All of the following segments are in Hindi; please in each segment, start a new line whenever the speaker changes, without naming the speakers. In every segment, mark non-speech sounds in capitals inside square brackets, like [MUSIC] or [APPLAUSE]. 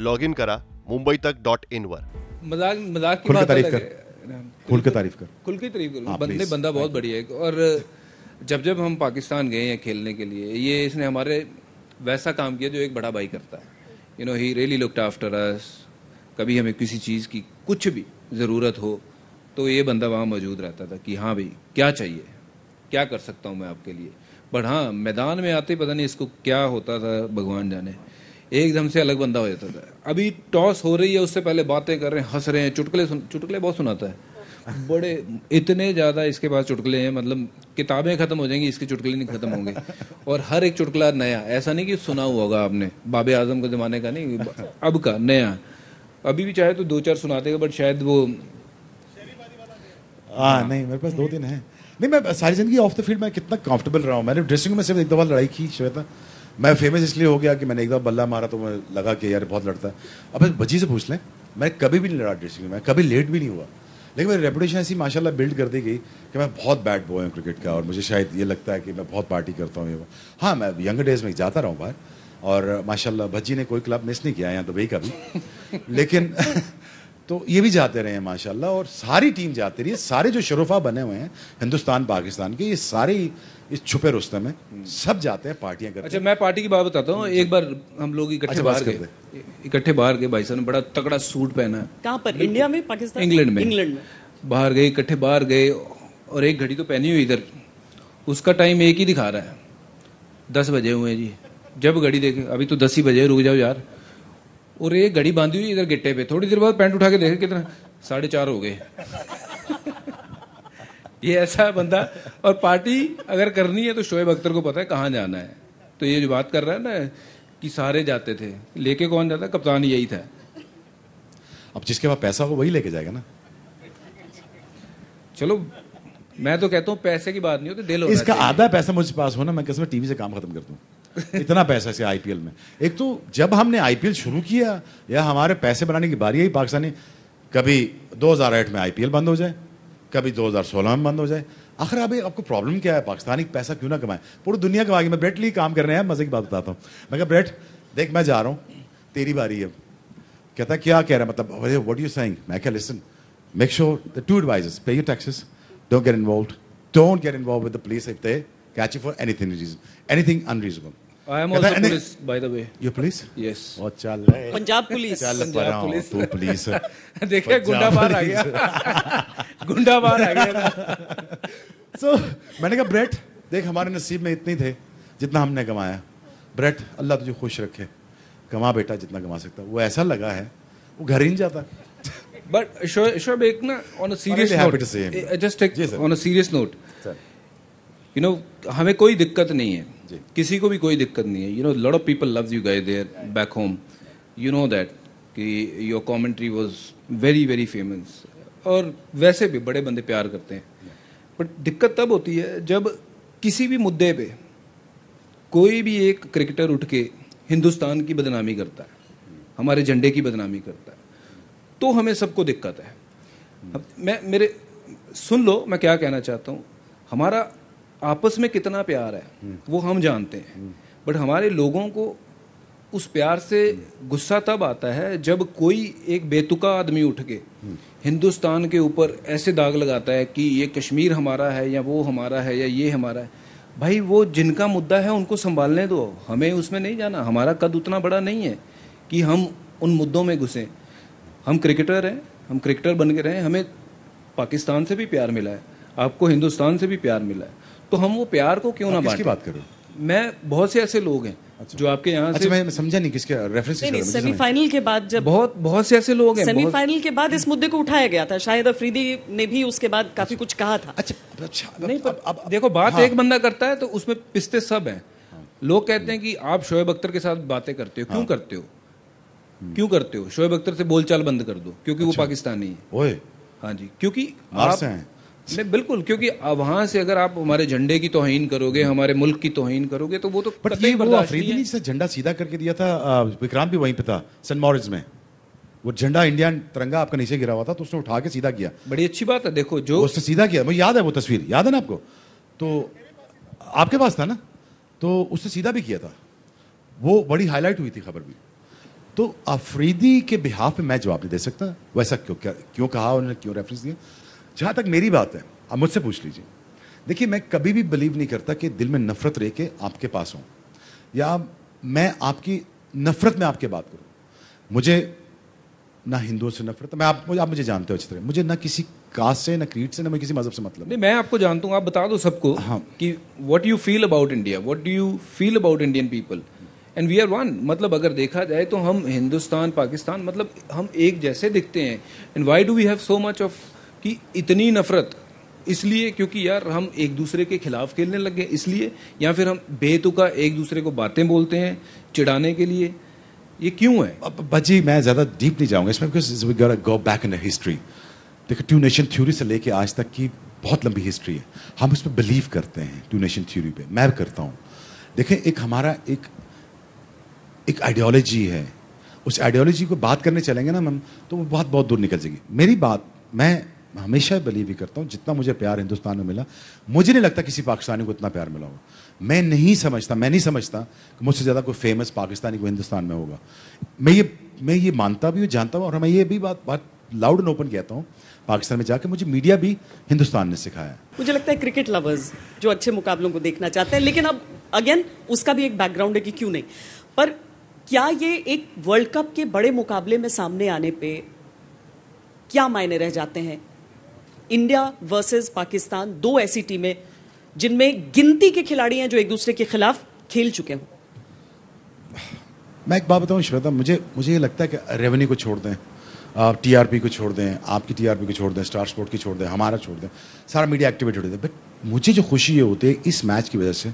लॉग इन करा मुंबई तक डॉट इन वर मजाक मजाक की बात तारीफ कर खुल के तारीफ कर खुल के तारीफ कर हाँ, बंदे बंदा बहुत बढ़िया है और जब जब हम पाकिस्तान गए हैं खेलने के लिए ये इसने हमारे वैसा काम किया जो एक बड़ा भाई करता है you know he really looked after us कभी हमें किसी चीज़ की कुछ भी ज़रूरत हो तो ये बंदा वहाँ मौजूद रहता था कि हाँ भाई क्या चाहिए क्या कर सकता हूँ मैं आपके लिए बट हाँ मैदान में आते पता नहीं इसको क्या होता था भगवान जाने एकदम से अलग बंदा हो जाता था अभी टॉस हो रही है उससे पहले बातें कर रहे हैं हंस रहे हैं चुटकुले सुन चुटकुले बहुत सुनाता है बड़े इतने ज़्यादा इसके पास चुटकुले हैं मतलब किताबें ख़त्म हो जाएंगी इसके चुटकुले नहीं ख़त्म होंगे और हर एक चुटकुला नया ऐसा नहीं कि सुना हुआ होगा आपने बाबे आजम के ज़माने का नहीं अब का नया अभी भी चाहे तो दो चार सुनाते हैं बट शायद वो हाँ नहीं
मेरे पास दो दिन है नहीं मैं सारी जिंदगी ऑफ द फील्ड में कितना कंफर्टेबल रहा हूँ मैंने ड्रेसिंग में सिर्फ एक दो बार लड़ाई की श्वेता मैं फेमस इसलिए हो गया कि मैंने एक बार बल्ला मारा तो मैं लगा कि यार बहुत लड़ता है अब बजी से पूछ लें मैं कभी भी नहीं लड़ा ड्रेसिंग में मैं कभी लेट भी नहीं हुआ लेकिन मेरी रेपुटेशन ऐसी माशाल्लाह बिल्ड कर दी गई कि मैं बहुत बैड बॉय हूँ क्रिकेट का और मुझे शायद ये लगता है कि मैं बहुत पार्टी करता हूँ ये हाँ मैं यंग डेज में जाता रहा हूँ बाहर और माशाल्लाह भज्जी ने कोई क्लब मिस नहीं किया यहाँ दुबई तो का भी लेकिन [LAUGHS] तो ये भी जाते रहे हैं माशाल्लाह और सारी टीम जाती रही है सारे जो शरूफा बने हुए हैं हिंदुस्तान पाकिस्तान के ये सारे
इस छुपे रुस्ते में सब जाते हैं पार्टियां करते अच्छा मैं पार्टी की बात बताता हूँ एक बार हम लोग इकट्ठे अच्छा, बाहर गए इकट्ठे बाहर गए भाई साहब ने बड़ा तकड़ा सूट पहना है कहाँ पर इंडिया में पाकिस्तान इंग्लैंड में इंग्लैंड में बाहर गए इकट्ठे बाहर गए और एक घड़ी तो पहनी हुई इधर उसका टाइम एक ही दिखा रहा है दस बजे हुए हैं जी जब घड़ी देखे अभी तो दस ही बजे रुक जाओ यार और ये घड़ी बांधी हुई इधर गिट्टे पे थोड़ी देर बाद पैंट उठा के देख कितना साढ़े चार हो गए [LAUGHS] ये ऐसा बंदा और पार्टी अगर करनी है तो शोएब अख्तर को पता है कहाँ जाना है तो ये जो बात कर रहा है ना कि सारे जाते थे लेके कौन जाता कप्तान यही था
अब जिसके पास पैसा हो वही लेके जाएगा ना
चलो मैं तो कहता हूँ पैसे की बात नहीं होती दिल हो इसका आधा
पैसा मुझे पास हो ना मैं कैसे टीवी से काम खत्म कर दूँ इतना पैसा है आईपीएल में एक तो जब हमने आईपीएल शुरू किया या हमारे पैसे बनाने की बारी आई पाकिस्तानी कभी 2008 में आईपीएल बंद हो जाए कभी 2016 में बंद हो जाए आखिर अभी आपको प्रॉब्लम क्या है पाकिस्तानी पैसा क्यों ना कमाए पूरी दुनिया कमा मैं ब्रेट लिए काम कर रहे हैं मजे की बात बताता हूँ मैं कहा ब्रेट देख मैं जा रहा हूँ तेरी बारी है कहता क्या कह रहा है मतलब वट यू सेइंग मैं क्या listen make sure the two advisors pay you taxes don't get involve don't get involve with the police if they catch you for anything reason anything unreasonable
I am also police by the way you police yes
और चल रहे पंजाब पुलिस चल पड़ा पुलिस तू पुलिस
देखिए गुंडा बाहर आ
गया गुंडा बाहर आ गया सो मैंने कहा ब्रेट देख हमारे नसीब में इतने थे जितना हमने कमाया ब्रेट अल्लाह तुझे खुश रखे कमा बेटा जितना कमा सकता वो ऐसा लगा है वो घर ही नहीं जाता
बट शोएब एक ना on a serious note just on a serious note you know हमें कोई दिक्कत नहीं है किसी को भी कोई दिक्कत नहीं है you know lot of people loves you गए there back home you know that कि your commentary was very very famous और वैसे भी बड़े बंदे प्यार करते हैं बट दिक्कत तब होती है जब किसी भी मुद्दे पे कोई भी एक क्रिकेटर उठ के हिंदुस्तान की बदनामी करता है हमारे झंडे की बदनामी करता है तो हमें सबको दिक्कत है मैं मेरे सुन लो मैं क्या कहना चाहता हूँ हमारा आपस में कितना प्यार है हम्म। वो हम जानते हैं हम्म। बट हमारे लोगों को उस प्यार से हम्म। गुस्सा तब आता है जब कोई एक बेतुका आदमी उठ के हिंदुस्तान के ऊपर ऐसे दाग लगाता है कि ये कश्मीर हमारा है या वो हमारा है या ये हमारा है भाई वो जिनका मुद्दा है उनको संभालने दो हमें उसमें नहीं जाना हमारा कद उतना बड़ा नहीं है कि हम उन मुद्दों में घुसें हम क्रिकेटर हैं हम क्रिकेटर बन के रहें हमें पाकिस्तान से भी प्यार मिला है आपको हिंदुस्तान से भी प्यार मिला है तो हम वो प्यार को क्यों ना बांटें बात करो मैं बहुत से ऐसे लोग हैं अच्छा। जो आपके यहाँ अच्छा, मैं समझा नहीं किसके रेफरेंस नहीं, सेमीफाइनल के बाद जब बहुत बहुत से ऐसे लोग हैं सेमीफाइनल
के बाद इस मुद्दे को उठाया गया था शायद
अफरीदी ने भी उसके बाद काफी कुछ कहा था अच्छा अच्छा नहीं पर अब देखो बात हाँ। एक बंदा करता है तो उसमें पिस्ते सब हैं लोग कहते हैं कि आप शोएब अख्तर के साथ बातें करते हो क्यों हाँ। करते हो क्यों करते हो शोएब अख्तर से बोलचाल बंद कर दो क्योंकि वो अच्छा। पाकिस्तानी है हाँ जी क्योंकि आप नहीं बिल्कुल क्योंकि वहां से अगर आप हमारे झंडे की तोहिन करोगे हमारे मुल्क की तोहिन करोगे तो वो तो ये वो अफरीदी
से झंडा सीधा करके दिया था विक्रांत भी वहीं पे था सेंट मॉरिस में वो झंडा इंडियन तिरंगा आपका नीचे गिरा हुआ था तो उसने उठा के सीधा किया बड़ी अच्छी बात है देखो जो उसने सीधा किया मुझे याद है वो तस्वीर याद है ना आपको तो आपके पास था ना तो उसने सीधा भी किया था वो बड़ी हाईलाइट हुई थी खबर भी तो अफरीदी के बिहाफ पे मैं जवाब नहीं दे सकता वैसा क्यों क्या क्यों कहा उन्होंने क्यों रेफरेंस दिया जहाँ तक मेरी बात है आप मुझसे पूछ लीजिए देखिए मैं कभी भी बिलीव नहीं करता कि दिल में नफरत रह के आपके पास हूं या मैं आपकी नफरत में आपके बात करूँ मुझे ना हिंदुओं से नफरत मैं आप मुझे आप मुझे जानते हो अच्छी तरह मुझे ना किसी कास्ट से ना क्रीड से ना मैं किसी मजहब से मतलब
नहीं मैं आपको जानता हूँ आप बता दो सबको हाँ कि what you feel about India what do you feel about Indian people and we are one मतलब अगर देखा जाए तो हम हिंदुस्तान पाकिस्तान मतलब हम एक जैसे दिखते हैं and why do we have so much of कि इतनी नफरत इसलिए क्योंकि यार हम एक दूसरे के खिलाफ खेलने लग गए इसलिए या फिर हम बेतुका एक दूसरे को बातें बोलते हैं चिढ़ाने के लिए ये क्यों है
अब भाजी मैं ज़्यादा डीप नहीं जाऊंगा इसमें because go back in history देखो टू नेशन थ्योरी से लेके आज तक की बहुत लंबी हिस्ट्री है हम इस पर बिलीव करते हैं टू नेशन थ्योरी पे मैं करता हूँ देखें एक हमारा एक एक आइडियोलॉजी है उस आइडियोलॉजी को बात करने चलेंगे ना मैम तो वो बहुत बहुत दूर निकल जाएगी मेरी बात मैं मैं हमेशा बिलीव ही करता हूँ जितना मुझे प्यार हिंदुस्तान में मिला मुझे नहीं लगता किसी पाकिस्तानी को इतना प्यार मिला होगा मैं नहीं समझता मैं नहीं समझता कि मुझसे ज़्यादा कोई फेमस पाकिस्तानी को हिंदुस्तान में होगा मैं ये मैं ये मानता भी हूँ जानता हूँ और मैं ये भी बात बात लाउड एंड ओपन कहता हूँ पाकिस्तान में जाके मुझे मीडिया भी हिंदुस्तान ने सिखाया
मुझे लगता है क्रिकेट लवर्स जो अच्छे मुकाबलों को देखना चाहते हैं लेकिन अब अगेन उसका भी एक बैकग्राउंड है कि क्यों नहीं पर क्या ये एक वर्ल्ड कप के बड़े मुकाबले में सामने आने पे क्या मायने रह जाते हैं इंडिया वर्सेस पाकिस्तान दो ऐसी टीमें जिनमें गिनती के खिलाड़ी हैं जो एक दूसरे के खिलाफ खेल चुके हों
मैं एक बात बताऊं श्वेता मुझे मुझे ये लगता है कि रेवेन्यू को छोड़ दें आप टीआरपी को छोड़ दें आपकी टीआरपी को छोड़ दें स्टार स्पोर्ट की छोड़ दें हमारा छोड़ दें सारा मीडिया एक्टिवेट छोड़ दें बट मुझे जो खुशी ये होती है इस मैच की वजह से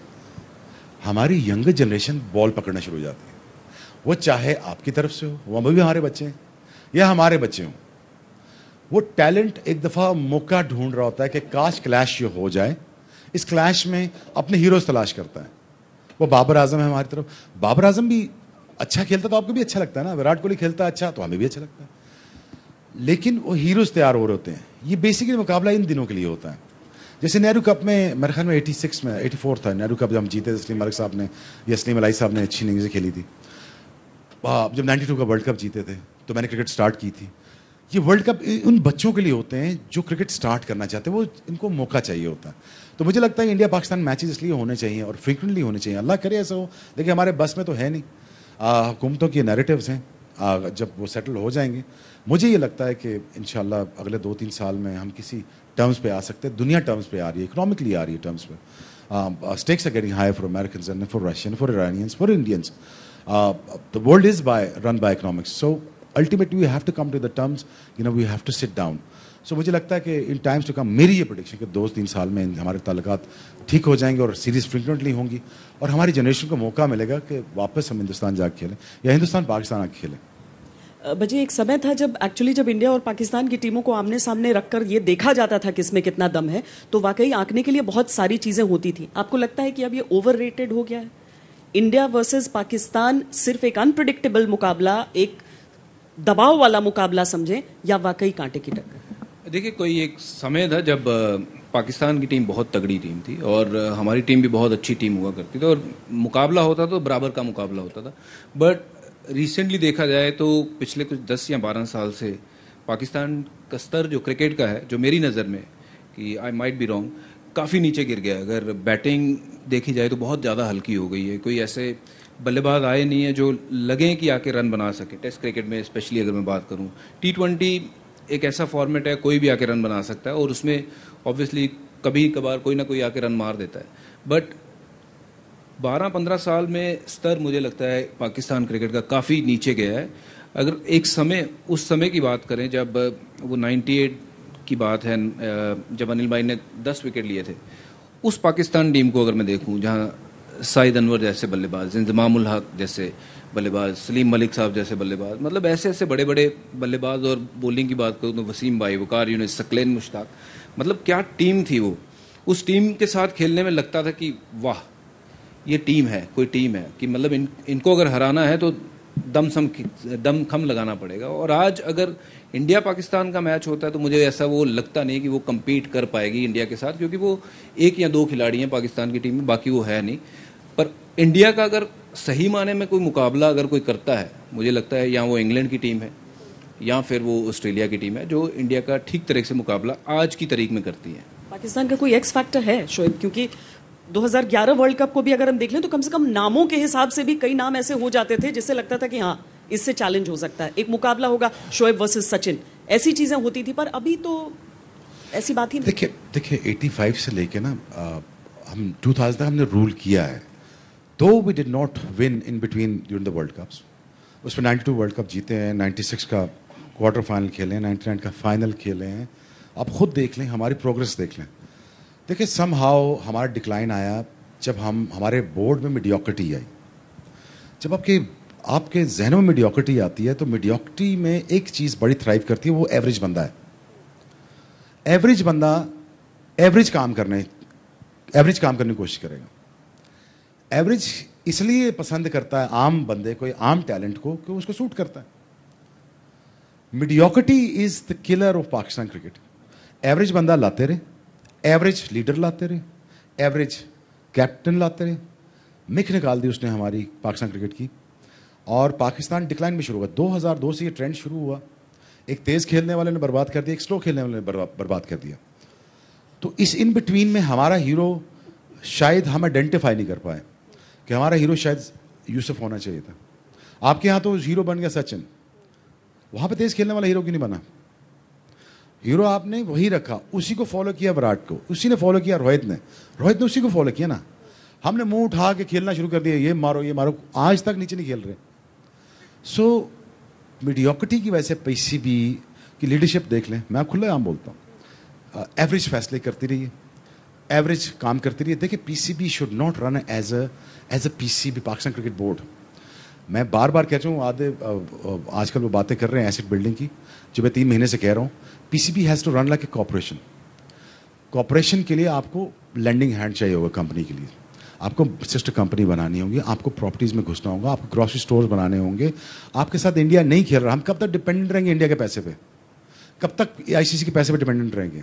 हमारी यंगर जनरेशन बॉल पकड़ना शुरू हो जाती है वो चाहे आपकी तरफ से हो वहाँ भी हमारे बच्चे हैं या हमारे बच्चे हों वो टैलेंट एक दफ़ा मौका ढूंढ रहा होता है कि काश क्लैश ये हो जाए इस क्लैश में अपने हीरोज तलाश करता है वो बाबर आजम है हमारी तरफ बाबर आजम भी अच्छा खेलता तो आपको भी अच्छा लगता है ना विराट कोहली खेलता है अच्छा तो हमें भी अच्छा लगता है लेकिन वो हीरोज तैयार हो रहे होते हैं ये बेसिकली मुकाबला इन दिनों के लिए होता है जैसे नेहरू कप में मेरे ख्याल में एटी सिक्स में एटी फोर था नेहरू कप जब हम जीते तस्लीम मलिक साहब ने या असलीम अलाई साहब ने अच्छी इनिंग्स खेली थी जब नाइन्टी टू का वर्ल्ड कप जीते थे तो मैंने क्रिकेट स्टार्ट की थी ये वर्ल्ड कप उन बच्चों के लिए होते हैं जो क्रिकेट स्टार्ट करना चाहते हैं वो इनको मौका चाहिए होता है तो मुझे लगता है इंडिया पाकिस्तान मैचेस इसलिए होने चाहिए और फ्रिक्वेंटली होने चाहिए अल्लाह करे ऐसा हो देखिए हमारे बस में तो है नहीं हुकूमतों के नरेटिव्स हैं आ, जब वो सेटल हो जाएंगे मुझे ये लगता है कि इन अगले दो तीन साल में हम किसी टर्म्स पे आ सकते हैं दुनिया टर्म्स पे आ रही है इकोनॉमिकली आ रही है टर्म्स पर stakes are getting high for American for Russian for Iranians for Indians the world is by run by economics so ultimately we have to come to the terms you know we have to sit down so मुझे लगता है कि इन टाइम्स टू कम मेरी ये प्रोडिक्शन कि दो तीन साल में हमारे ताल्लुकात ठीक हो जाएंगे और सीरीज फ्रिक्वेंटली होंगी और हमारी जनरेशन को मौका मिलेगा कि वापस हम हिंदुस्तान जाकर खेलें या हिंदुस्तान पाकिस्तान आके खेलें
बजे एक समय था जब एक्चुअली जब इंडिया और पाकिस्तान की टीमों को आमने सामने रखकर ये देखा जाता था कि इसमें कितना दम है तो वाकई आंकने के लिए बहुत सारी चीज़ें होती थी आपको लगता है कि अब ये ओवर हो गया है इंडिया वर्सेस पाकिस्तान सिर्फ एक अनप्रडिक्टेबल मुकाबला एक दबाव वाला मुकाबला समझें या वाकई कांटे की टक्कर
देखिए कोई एक समय था जब पाकिस्तान की टीम बहुत तगड़ी टीम थी और हमारी टीम भी बहुत अच्छी टीम हुआ करती थी और मुकाबला होता तो बराबर का मुकाबला होता था बट रिसेंटली देखा जाए तो पिछले कुछ दस या बारह साल से पाकिस्तान का स्तर जो क्रिकेट का है जो मेरी नज़र में कि आई माइट बी रॉन्ग काफ़ी नीचे गिर गया अगर बैटिंग देखी जाए तो बहुत ज़्यादा हल्की हो गई है कोई ऐसे बल्लेबाज आए नहीं है जो लगें कि आके रन बना सके टेस्ट क्रिकेट में स्पेशली अगर मैं बात करूँ टी ट्वेंटी एक ऐसा फॉर्मेट है कोई भी आके रन बना सकता है और उसमें ऑब्वियसली कभी कभार कोई ना कोई आके रन मार देता है बट 12-15 साल में स्तर मुझे लगता है पाकिस्तान क्रिकेट का काफ़ी नीचे गया है अगर एक समय उस समय की बात करें जब वो 98 की बात है जब अनिल भाई ने 10 विकेट लिए थे उस पाकिस्तान टीम को अगर मैं देखूं जहां साइद अनवर जैसे बल्लेबाज इंजमाम हक जैसे बल्लेबाज सलीम मलिक साहब जैसे बल्लेबाज मतलब ऐसे ऐसे बड़े बड़े बल्लेबाज और बॉलिंग की बात करूँ तो वसीम भाई वकार यूनिस सकलेन मुश्ताक मतलब क्या टीम थी वो उस टीम के साथ खेलने में लगता था कि वाह ये टीम है कोई टीम है कि मतलब इन इनको अगर हराना है तो दम सम दम खम लगाना पड़ेगा और आज अगर इंडिया पाकिस्तान का मैच होता है तो मुझे ऐसा वो लगता नहीं कि वो कम्पीट कर पाएगी इंडिया के साथ क्योंकि वो एक या दो खिलाड़ी हैं पाकिस्तान की टीम में बाकी वो है नहीं पर इंडिया का अगर सही माने में कोई मुकाबला अगर कोई करता है मुझे लगता है या वो इंग्लैंड की टीम है या फिर वो ऑस्ट्रेलिया की टीम है जो इंडिया का ठीक तरह से मुकाबला आज की तारीख में करती है
पाकिस्तान का कोई एक्स फैक्टर है शोएब क्योंकि 2011 वर्ल्ड कप को भी अगर हम देख लें तो कम से कम नामों के हिसाब से भी कई नाम ऐसे हो जाते थे जिससे लगता था कि हाँ इससे चैलेंज हो सकता है एक मुकाबला होगा शोएब वर्सेज सचिन ऐसी चीज़ें होती थी पर अभी तो ऐसी बात ही देखिए
देखिए 85 से लेके ना आ, हम 2000 हमने रूल किया है though we did not win in between during the world cups उसमें टू वर्ल्ड कप जीते हैं नाइन्टी सिक्स का क्वार्टर फाइनल खेले हैं नाइन का फाइनल खेले हैं आप खुद देख लें हमारी प्रोग्रेस देख लें देखिए सम हाउ हमारा डिक्लाइन आया जब हम हमारे बोर्ड में मीडियोक्रिटी आई जब आपके आपके जहन में मीडियोक्रिटी आती है तो मीडियोक्रिटी में एक चीज़ बड़ी थ्राइव करती है वो एवरेज बंदा है एवरेज बंदा एवरेज काम करने एवरेज काम करने की कोशिश करेगा एवरेज इसलिए पसंद करता है आम बंदे को आम टैलेंट को कि उसको सूट करता है mediocrity is the killer of Pakistan cricket average बंदा लाते रहे एवरेज लीडर लाते रहे एवरेज कैप्टन लाते रहे मिख निकाल दी उसने हमारी पाकिस्तान क्रिकेट की और पाकिस्तान डिक्लाइन में शुरू हुआ 2002 से ये ट्रेंड शुरू हुआ एक तेज़ खेलने वाले ने बर्बाद कर दिया एक स्लो खेलने वाले ने बर्बाद कर दिया तो इस इन बिटवीन में हमारा हीरो शायद हम आइडेंटिफाई नहीं कर पाए कि हमारा हीरो शायद यूसुफ होना चाहिए था आपके यहाँ तो हीरो बन गया सचिन वहाँ पे तेज खेलने वाला हीरो क्यों नहीं बना हीरो आपने वही रखा उसी को फॉलो किया विराट को उसी ने फॉलो किया रोहित ने रोहित ने उसी को फॉलो किया ना हमने मुंह उठा के खेलना शुरू कर दिया ये मारो ये मारो आज तक नीचे नहीं खेल रहे सो so, मीडियोकटी की वैसे से पैसे भी की लीडरशिप देख लें मैं खुला आम बोलता हूँ एवरेज uh, फैसले करती रहिए एवरेज काम करती रहिए देखिए PCB should not run as a as a P C B Pakistan Cricket Board मैं बार बार कह हूँ आधे आजकल वो बातें कर रहे हैं एसिड बिल्डिंग की जो मैं तीन महीने से कह रहा हूँ P C B has to run like a corporation corporation के लिए आपको लैंडिंग हैंड चाहिए होगा कंपनी के लिए आपको सिस्टर कंपनी बनानी होगी आपको प्रॉपर्टीज़ में घुसना होगा आपको ग्रॉसरी स्टोर्स बनाने होंगे आपके साथ इंडिया नहीं खेल रहा हम कब तक डिपेंडेंट रहेंगे इंडिया के पैसे पे कब तक आईसीसी के पैसे पे डिपेंडेंट रहेंगे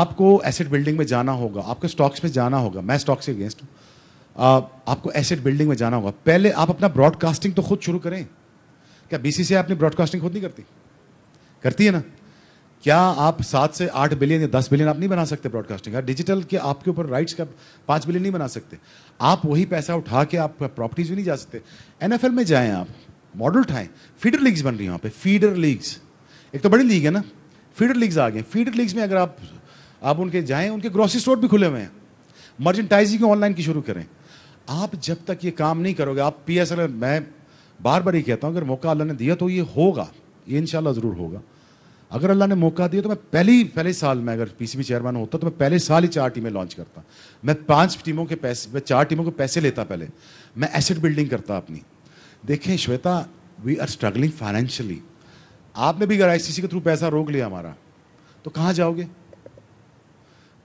आपको एसेट बिल्डिंग में जाना होगा आपको स्टॉक्स में जाना होगा मैं स्टॉक्स के अगेंस्ट हूँ Uh, आपको एसेट बिल्डिंग में जाना होगा पहले आप अपना ब्रॉडकास्टिंग तो खुद शुरू करें क्या बीसीसीआई अपनी ब्रॉडकास्टिंग खुद नहीं करती करती है ना क्या आप सात से आठ बिलियन या दस बिलियन आप नहीं बना सकते ब्रॉडकास्टिंग का डिजिटल के आपके ऊपर राइट्स का पाँच बिलियन नहीं बना सकते आप वही पैसा उठा के आप प्रॉपर्टीज भी नहीं जा सकते एनएफएल में जाएं आप मॉडल उठाएं फीडर लीग्स बन रही हैं वहाँ पे फीडर लीग्स एक तो बड़ी लीग है ना फीडर लीग्स आ गए फीडर लीग्स में अगर आप आप उनके जाएँ उनके ग्रॉसरी स्टोर भी खुले हुए हैं मर्चेंटाइजिंग ऑनलाइन की शुरू करें आप जब तक ये काम नहीं करोगे आप पी एस एल मैं बार बार ही कहता हूँ अगर मौका अल्लाह ने दिया तो ये होगा ये इन ज़रूर होगा अगर अल्लाह ने मौका दिया तो मैं पहले पहले साल में अगर बी चेयरमैन होता तो मैं पहले साल ही चार टीमें लॉन्च करता मैं पांच टीमों के पैसे मैं चार टीमों के पैसे लेता पहले मैं एसेट बिल्डिंग करता अपनी देखें Shweta we are struggling financially आपने भी अगर आई के थ्रू पैसा रोक लिया हमारा तो कहाँ जाओगे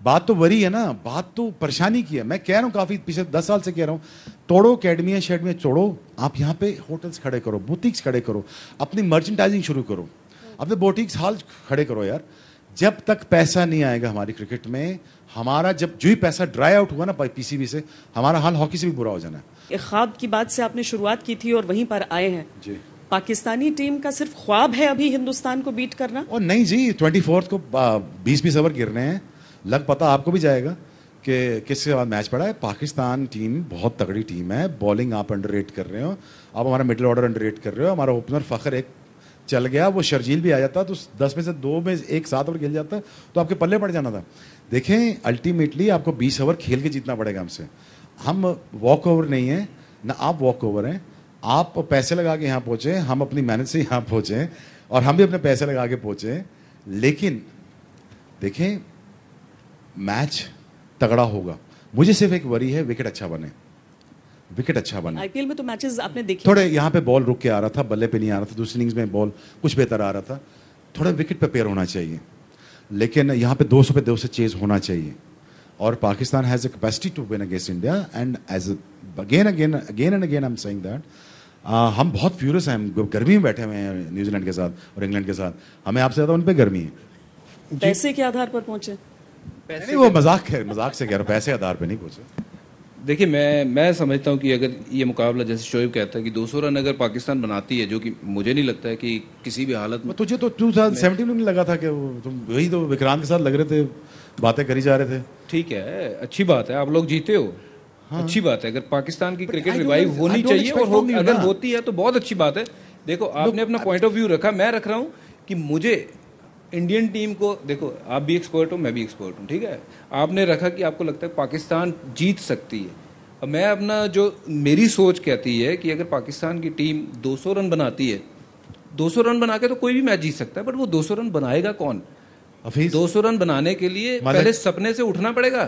बात तो वरी है ना बात तो परेशानी की है मैं कह रहा हूँ काफी पिछले दस साल से कह रहा हूँ तोड़ो अकेडमियाँ शेडमियाँ छोड़ो आप यहाँ पे होटल्स खड़े करो बुटीक्स खड़े करो अपनी मर्चेंडाइजिंग शुरू करो अपने बोटिक्स हाल खड़े करो यार जब तक पैसा नहीं आएगा हमारी क्रिकेट में हमारा जब जो ही पैसा ड्राई आउट हुआ ना पीसीबी से हमारा हाल हॉकी से भी बुरा हो जाना
है ख्वाब की बात से आपने शुरुआत की थी और वहीं पर आए हैं जी पाकिस्तानी टीम का सिर्फ ख्वाब है अभी हिंदुस्तान को बीट करना और
नहीं जी ट्वेंटी को बीस बीस ओवर गिर रहे हैं लग पता आपको भी जाएगा कि किसके बाद मैच पड़ा है पाकिस्तान टीम बहुत तगड़ी टीम है बॉलिंग आप अंडर रेट कर रहे हो आप हमारा मिडिल ऑर्डर अंडर रेट कर रहे हो हमारा ओपनर फ़खर एक चल गया वो शर्जील भी आ जाता तो दस में से दो में एक सात ओवर खेल जाता तो आपके पल्ले पड़ जाना था देखें अल्टीमेटली आपको बीस ओवर खेल के जीतना पड़ेगा हमसे हम वॉक ओवर नहीं हैं ना आप वॉक ओवर हैं आप पैसे लगा के यहाँ पहुँचे हम अपनी मेहनत से यहाँ पहुँचे और हम भी अपने पैसे लगा के पहुँचे लेकिन देखें मैच तगड़ा होगा मुझे सिर्फ एक वरी है विकेट अच्छा बने विकेट अच्छा बने
आईपीएल में तो मैचेस आपने देखे थोड़े
यहाँ पे बॉल रुक के आ रहा था बल्ले पे नहीं आ रहा था दूसरी इनिंग्स में बॉल कुछ बेहतर आ रहा था थोड़ा विकेट पे पेयर होना चाहिए लेकिन यहाँ पे 200 पे 200 चेज होना चाहिए और Pakistan has a capacity to win against India and as again again again and again I am saying that हम बहुत फ्यूरस हैं गर्मी में बैठे हुए हैं न्यूजीलैंड के साथ और इंग्लैंड के साथ हमें आपसे ज़्यादा उन पर गर्मी है
पैसे के आधार पर पहुंचे पैसे नहीं वो मजाक
है मजाक से कह रहा हूँ पैसे आधार पे नहीं पूछे देखिए मैं मैं समझता हूँ कि अगर ये मुकाबला जैसे शोएब कहता है कि 200 रन अगर पाकिस्तान बनाती है जो कि मुझे नहीं लगता है कि किसी भी हालत में तुझे तो
टू थाउजेंड सेवेंटी में लगा था कि वो तुम
वही तो विक्रांत के
साथ लग रहे थे
बातें करी जा रहे थे ठीक है अच्छी बात है आप लोग जीते हो हाँ। अच्छी बात है अगर पाकिस्तान की क्रिकेट रिवाइव होनी चाहिए और अगर होती है तो बहुत अच्छी बात है देखो आपने अपना पॉइंट ऑफ व्यू रखा मैं रख रहा हूँ कि मुझे इंडियन टीम को देखो आप भी एक्सपर्ट हो मैं भी एक्सपर्ट हूँ ठीक है आपने रखा कि आपको लगता है पाकिस्तान जीत सकती है अब मैं अपना जो मेरी सोच कहती है कि अगर पाकिस्तान की टीम 200 रन बनाती है 200 रन बना के तो कोई भी मैच जीत सकता है बट वो 200 रन बनाएगा कौन दो सौ रन बनाने के लिए पहले सपने से उठना पड़ेगा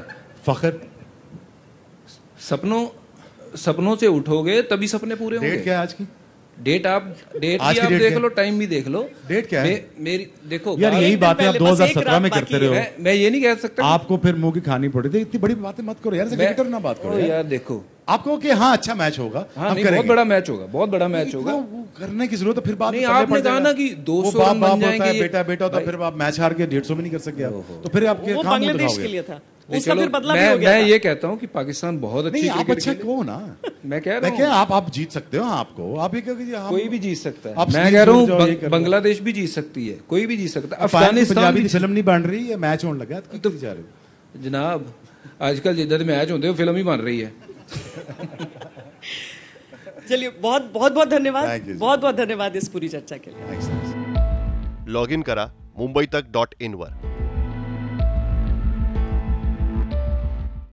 फखर सपनों सपनों से उठोगे तभी सपने पूरे होंगे क्या आज की डेट आप डेट भी आप देख लो टाइम भी देख लो डेट क्या है मेरी देखो यार यही बातें आप 2017 में करते रहे हो मैं,
मैं ये नहीं कह सकता आपको फिर मुंह की खानी पड़ी थी इतनी बड़ी
बातें मत करो यार क्रिकेटर ना बात करो यार
देखो आपको कि हाँ अच्छा मैच होगा हाँ, नहीं, बहुत बड़ा मैच होगा बहुत बड़ा मैच होगा वो करने की जरूरत है फिर बात नहीं आपने कहा ना कि 200 बन जाएंगे बेटा बेटा तो फिर आप मैच हार के 150 में नहीं कर सके आप तो फिर आपके बांग्लादेश के लिए था उसका फिर बदला मैं, हो गया मैं ये कहता हूँ कि पाकिस्तान बहुत अच्छी आप ना मैं कह रहा हूँ आप आप जीत सकते हो आपको आप ये कोई भी जीत सकता है मैं कह रहा हूँ
बांग्लादेश भी जीत सकती है कोई भी जीत सकता है अफगानिस्तान फिल्म
नहीं बन रही है
मैच होने लगा तो, तो जनाब आजकल जिधर मैच होते हो फिल्म ही बन रही है चलिए बहुत बहुत बहुत धन्यवाद बहुत बहुत धन्यवाद
इस पूरी चर्चा के लिए लॉग इन करा मुंबई तक डॉट इन वर्क